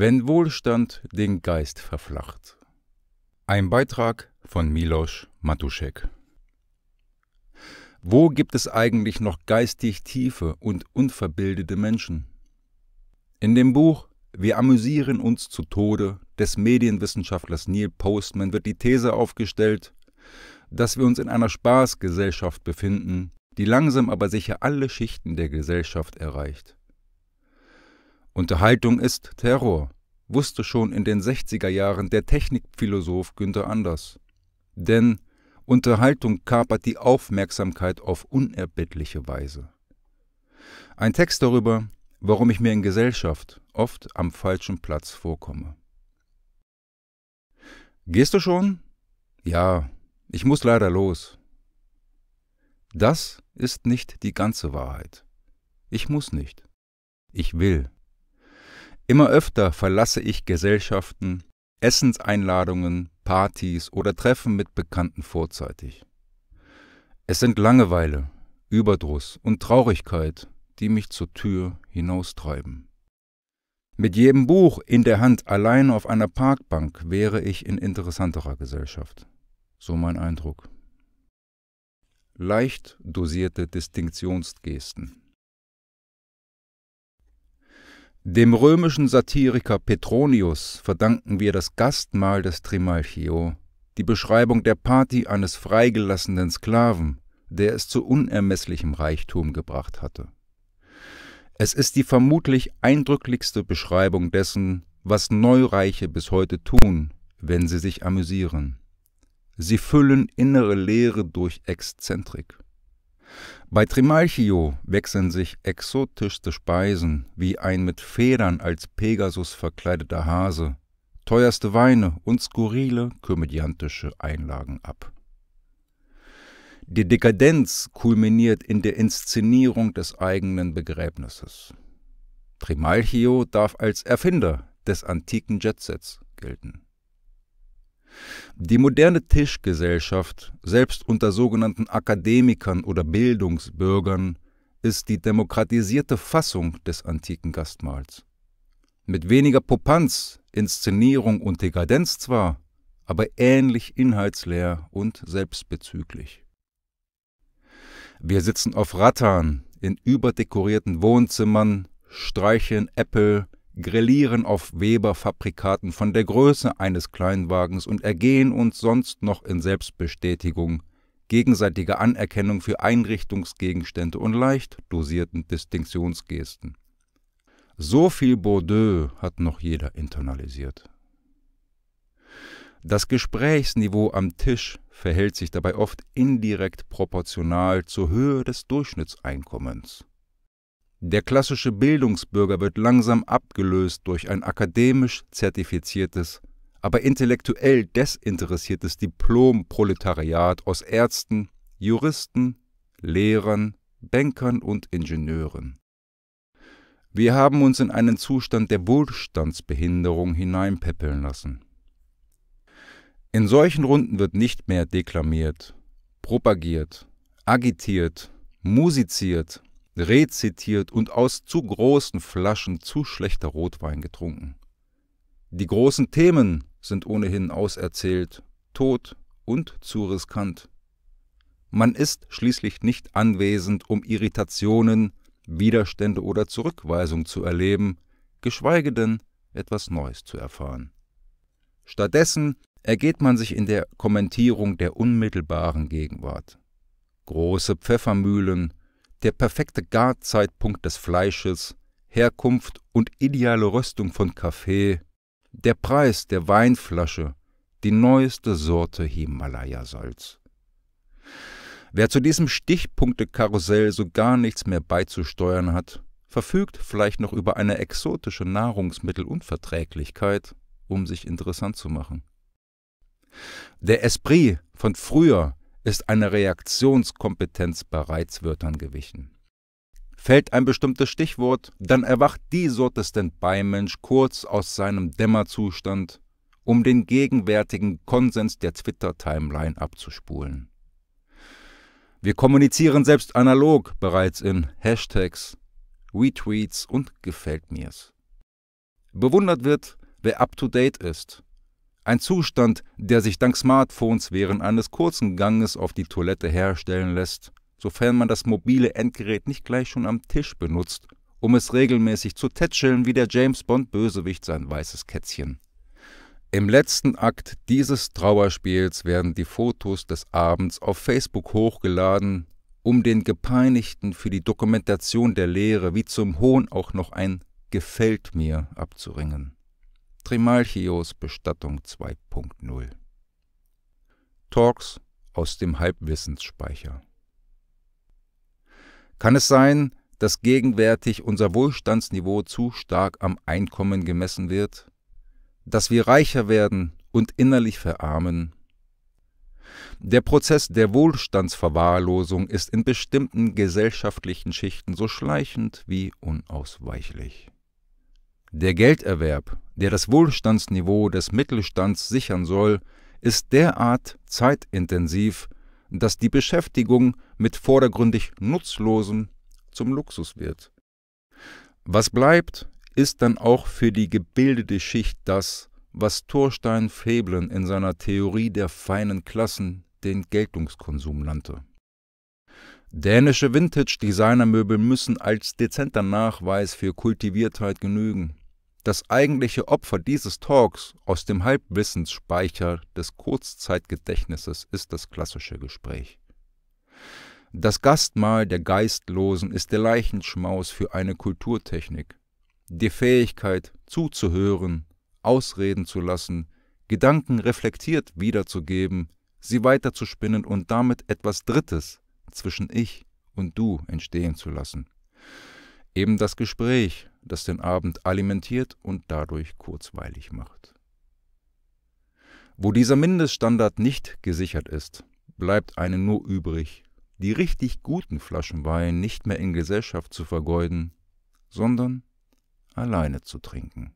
Wenn Wohlstand den Geist verflacht. Ein Beitrag von Milos Matuschek. Wo gibt es eigentlich noch geistig tiefe und unverbildete Menschen? In dem Buch Wir amüsieren uns zu Tode des Medienwissenschaftlers Neil Postman wird die These aufgestellt, dass wir uns in einer Spaßgesellschaft befinden, die langsam aber sicher alle Schichten der Gesellschaft erreicht. Unterhaltung ist Terror, wusste schon in den 60er Jahren der Technikphilosoph Günther Anders. Denn Unterhaltung kapert die Aufmerksamkeit auf unerbittliche Weise. Ein Text darüber, warum ich mir in Gesellschaft oft am falschen Platz vorkomme. Gehst du schon? Ja, ich muss leider los. Das ist nicht die ganze Wahrheit. Ich muss nicht. Ich will. Immer öfter verlasse ich Gesellschaften, Essenseinladungen, Partys oder Treffen mit Bekannten vorzeitig. Es sind Langeweile, Überdruss und Traurigkeit, die mich zur Tür hinaustreiben. Mit jedem Buch in der Hand allein auf einer Parkbank wäre ich in interessanterer Gesellschaft. So mein Eindruck. Leicht dosierte Distinktionsgesten. Dem römischen Satiriker Petronius verdanken wir das Gastmahl des Trimalchio, die Beschreibung der Party eines freigelassenen Sklaven, der es zu unermesslichem Reichtum gebracht hatte. Es ist die vermutlich eindrücklichste Beschreibung dessen, was Neureiche bis heute tun, wenn sie sich amüsieren. Sie füllen innere Leere durch Exzentrik. Bei Trimalchio wechseln sich exotischste Speisen wie ein mit Federn als Pegasus verkleideter Hase, teuerste Weine und skurrile komödiantische Einlagen ab. Die Dekadenz kulminiert in der Inszenierung des eigenen Begräbnisses. Trimalchio darf als Erfinder des antiken Jetsets gelten. Die moderne Tischgesellschaft, selbst unter sogenannten Akademikern oder Bildungsbürgern, ist die demokratisierte Fassung des antiken Gastmahls. Mit weniger Popanz, Inszenierung und Dekadenz zwar, aber ähnlich inhaltsleer und selbstbezüglich. Wir sitzen auf Rattan in überdekorierten Wohnzimmern, streicheln Äpfel, grillieren auf Weberfabrikaten von der Größe eines Kleinwagens und ergehen uns sonst noch in Selbstbestätigung, gegenseitiger Anerkennung für Einrichtungsgegenstände und leicht dosierten Distinktionsgesten. So viel Bordeaux hat noch jeder internalisiert. Das Gesprächsniveau am Tisch verhält sich dabei oft indirekt proportional zur Höhe des Durchschnittseinkommens. Der klassische Bildungsbürger wird langsam abgelöst durch ein akademisch zertifiziertes, aber intellektuell desinteressiertes Diplomproletariat aus Ärzten, Juristen, Lehrern, Bankern und Ingenieuren. Wir haben uns in einen Zustand der Wohlstandsbehinderung hineinpäppeln lassen. In solchen Runden wird nicht mehr deklamiert, propagiert, agitiert, musiziert, rezitiert und aus zu großen Flaschen zu schlechter Rotwein getrunken. Die großen Themen sind ohnehin auserzählt, tot und zu riskant. Man ist schließlich nicht anwesend, um Irritationen, Widerstände oder Zurückweisung zu erleben, geschweige denn etwas Neues zu erfahren. Stattdessen ergeht man sich in der Kommentierung der unmittelbaren Gegenwart. Große Pfeffermühlen, der perfekte Garzeitpunkt des Fleisches, Herkunft und ideale Röstung von Kaffee, der Preis der Weinflasche, die neueste Sorte Himalaya-Salz. Wer zu diesem Stichpunktekarussell so gar nichts mehr beizusteuern hat, verfügt vielleicht noch über eine exotische Nahrungsmittelunverträglichkeit, um sich interessant zu machen. Der Esprit von früher ist eine Reaktionskompetenz bereits Wörtern gewichen. Fällt ein bestimmtes Stichwort, dann erwacht die Sorte Standby-Mensch kurz aus seinem Dämmerzustand, um den gegenwärtigen Konsens der Twitter-Timeline abzuspulen. Wir kommunizieren selbst analog bereits in Hashtags, Retweets und Gefällt mir's. Bewundert wird, wer up-to-date ist, ein Zustand, der sich dank Smartphones während eines kurzen Ganges auf die Toilette herstellen lässt, sofern man das mobile Endgerät nicht gleich schon am Tisch benutzt, um es regelmäßig zu tätscheln wie der James Bond Bösewicht sein weißes Kätzchen. Im letzten Akt dieses Trauerspiels werden die Fotos des Abends auf Facebook hochgeladen, um den Gepeinigten für die Dokumentation der Lehre wie zum Hohn auch noch ein Gefällt mir abzuringen. Trimalchios Bestattung 2.0 Talks aus dem Halbwissensspeicher Kann es sein, dass gegenwärtig unser Wohlstandsniveau zu stark am Einkommen gemessen wird? Dass wir reicher werden und innerlich verarmen? Der Prozess der Wohlstandsverwahrlosung ist in bestimmten gesellschaftlichen Schichten so schleichend wie unausweichlich. Der Gelderwerb, der das Wohlstandsniveau des Mittelstands sichern soll, ist derart zeitintensiv, dass die Beschäftigung mit vordergründig Nutzlosem zum Luxus wird. Was bleibt, ist dann auch für die gebildete Schicht das, was Thorstein Feblen in seiner Theorie der feinen Klassen den Geltungskonsum nannte. Dänische Vintage-Designermöbel müssen als dezenter Nachweis für Kultiviertheit genügen. Das eigentliche Opfer dieses Talks aus dem Halbwissensspeicher des Kurzzeitgedächtnisses ist das klassische Gespräch. Das Gastmahl der Geistlosen ist der Leichenschmaus für eine Kulturtechnik. Die Fähigkeit, zuzuhören, ausreden zu lassen, Gedanken reflektiert wiederzugeben, sie weiterzuspinnen und damit etwas Drittes zwischen Ich und Du entstehen zu lassen. Eben das Gespräch, das den Abend alimentiert und dadurch kurzweilig macht. Wo dieser Mindeststandard nicht gesichert ist, bleibt einem nur übrig, die richtig guten Flaschen Wein nicht mehr in Gesellschaft zu vergeuden, sondern alleine zu trinken.